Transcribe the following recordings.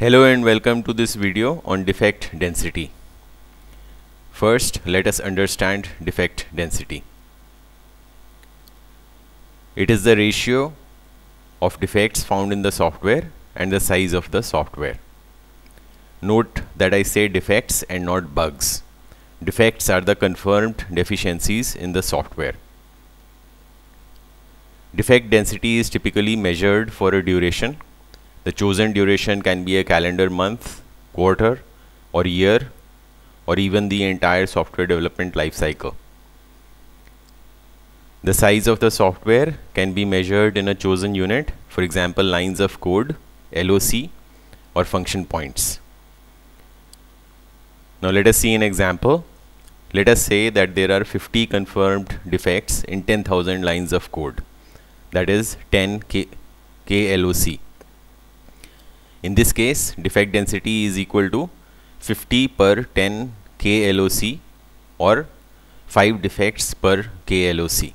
Hello and welcome to this video on defect density. First, let us understand defect density. It is the ratio of defects found in the software and the size of the software. Note that I say defects and not bugs. Defects are the confirmed deficiencies in the software. Defect density is typically measured for a duration the chosen duration can be a calendar month, quarter or year or even the entire software development lifecycle. The size of the software can be measured in a chosen unit, for example lines of code, LOC or function points. Now let us see an example. Let us say that there are 50 confirmed defects in 10,000 lines of code. That is 10 K KLOC. In this case, defect density is equal to 50 per 10 KLOC or 5 defects per KLOC.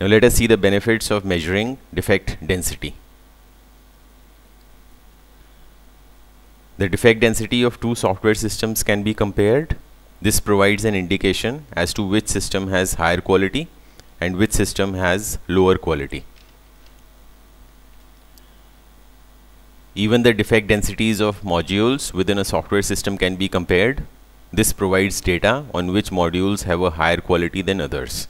Now let us see the benefits of measuring defect density. The defect density of two software systems can be compared. This provides an indication as to which system has higher quality and which system has lower quality. Even the defect densities of modules within a software system can be compared. This provides data on which modules have a higher quality than others.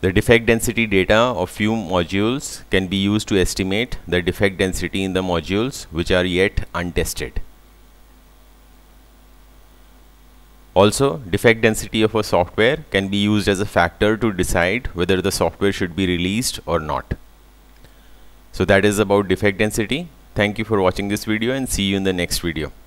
The defect density data of few modules can be used to estimate the defect density in the modules which are yet untested. Also, defect density of a software can be used as a factor to decide whether the software should be released or not. So that is about defect density. Thank you for watching this video and see you in the next video.